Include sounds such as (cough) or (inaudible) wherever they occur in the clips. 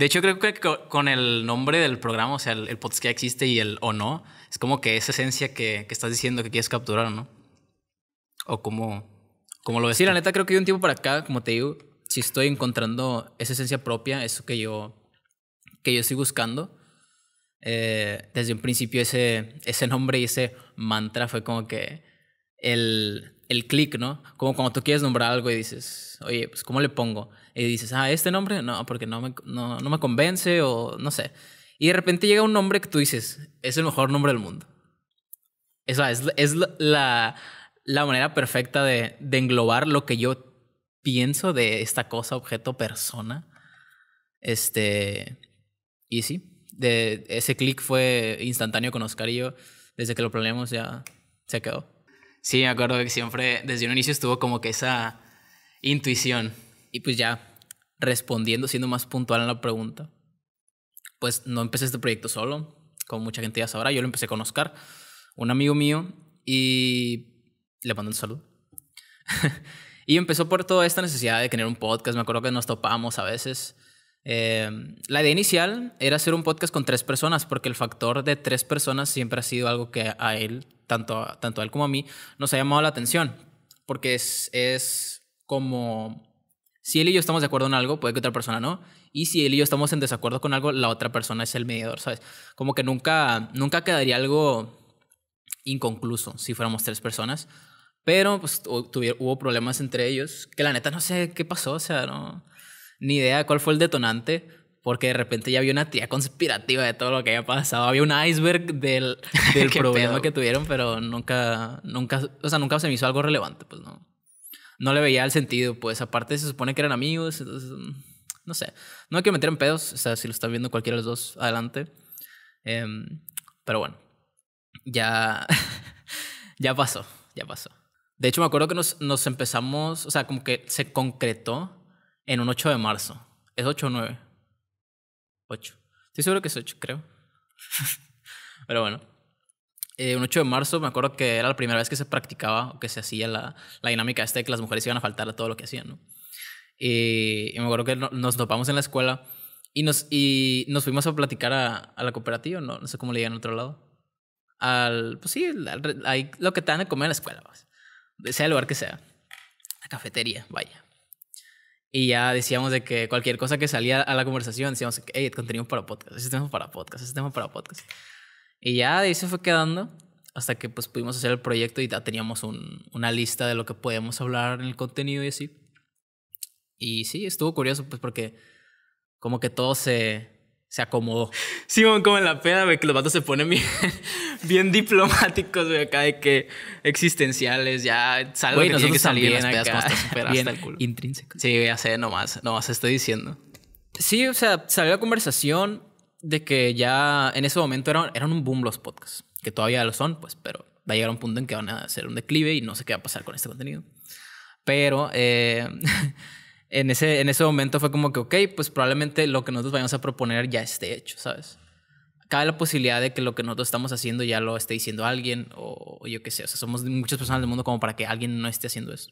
De hecho, creo que con el nombre del programa, o sea, el, podcast que existe y el o no, es como que esa esencia que, estás diciendo que quieres capturar, ¿no? O como como lo decía, la neta, creo que de un tiempo para acá, como te digo, si estoy encontrando esa esencia propia, eso que yo, que yo estoy buscando. Eh, desde un principio ese, ese nombre y ese mantra fue como que el, el clic, ¿no? Como cuando tú quieres nombrar algo y dices, oye, pues ¿cómo le pongo? Y dices, ah, este nombre, no, porque no me, no, me convence o no sé. Y de repente llega un nombre que tú dices, es el mejor nombre del mundo. Esa es, la, manera perfecta de, englobar lo que yo pienso de esta cosa, objeto, persona. Este. Y sí, de, ese clic fue instantáneo con Oscar y yo. Desde que lo planeamos ya se quedó. Sí, me acuerdo que siempre desde un inicio estuvo como que esa intuición. Y pues ya respondiendo, siendo más puntual en la pregunta, pues no empecé este proyecto solo, como mucha gente ya sabrá, yo lo empecé con Oscar, un amigo mío, y le mando un saludo. (laughs) y empezó por toda esta necesidad de tener un podcast, me acuerdo que nos topamos a veces. Em, la idea inicial era hacer un podcast con tres personas, porque el factor de tres personas siempre ha sido algo que a él tanto, tanto a él como a mí, nos ha llamado la atención, porque es, es como si él y yo estamos de acuerdo en algo, puede que otra persona no. Y si él y yo estamos en desacuerdo con algo, la otra persona es el mediador, ¿sabes? Como que nunca, nunca quedaría algo inconcluso si fuéramos tres personas. Pero pues hubo problemas entre ellos, que la neta no sé qué pasó, o sea, no, ni idea cuál fue el detonante porque de repente ya había una tía conspirativa de todo lo que había pasado. Había un iceberg del, (laughs) del problema que tuvieron, pero nunca, nunca, o sea, nunca se me hizo algo relevante, pues no. No le veía el sentido, pues aparte se supone que eran amigos, mm, no sé. No hay que meter en pedos, o sea, si lo están viendo cualquiera de los dos, adelante. Em, pero bueno, ya, (laughs) ya pasó, ya pasó. De hecho, me acuerdo que nos, nos empezamos, o sea, como que se concretó en un 8 de marzo. Es 8 o 9. 8. Estoy seguro que es 8, creo. (laughs) Pero bueno. Eh, un 8 de marzo me acuerdo que era la primera vez que se practicaba o que se hacía la, dinámica esta de que las mujeres iban a faltar a todo lo que hacían, eh, Y, me acuerdo que nos topamos en la escuela y nos, y nos fuimos a platicar a, la cooperativa, ¿no? No sé cómo le en otro lado. Al, pues sí, ahí lo que te dan de comer en la escuela, pues. sea el lugar que sea. La cafetería, vaya. Y ya decíamos de que cualquier cosa que salía a la conversación, decíamos, hey, contenido para podcast, ese tema para podcast, ese tema para podcast. Y ya de ahí se fue quedando hasta que pues pudimos hacer el proyecto y ya teníamos un, una lista de lo que podíamos hablar en el contenido y así. Y sí, estuvo curioso pues porque como que todo se, se acomodó. Sí, (laughs) como en la ve que los vatos se ponen bien, bien diplomáticos, güey, acá de que existenciales, ya salgo güey, que nosotros acá, (laughs) bien intrínseco. Sí, ya sé, nomás, nomás estoy diciendo. Sí, o sea, salió la conversación de que ya en ese momento eran, eran un boom los podcasts, que todavía lo son, pues, pero va a llegar un punto en que van a hacer un declive y no sé qué va a pasar con este contenido. Pero eh, (laughs) en, ese, en ese momento fue como que, ok, pues probablemente lo que nosotros vayamos a proponer ya esté hecho, ¿sabes? cabe la posibilidad de que lo que nosotros estamos haciendo ya lo esté diciendo alguien o, yo qué sé. O sea, somos muchas personas del mundo como para que alguien no esté haciendo eso.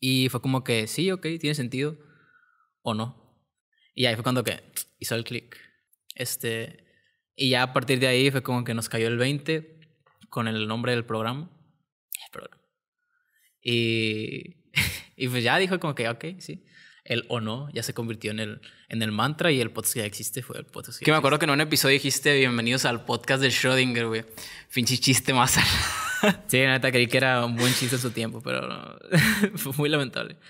Y fue como que, sí, ok, tiene sentido o no. Y ahí fue cuando que hizo el clic. Este, y ya a partir de ahí fue como que nos cayó el 20 con el nombre del programa. Y, (laughs) y pues ya dijo como que, ok, sí el o no ya se convirtió en el, en el mantra y el podcast que ya existe fue el podcast. Que, me acuerdo que en un episodio dijiste bienvenidos al podcast de Schrödinger, güey. chiste más. sí, neta, creí que era un buen chiste en su tiempo, pero no. (laughs) fue muy lamentable.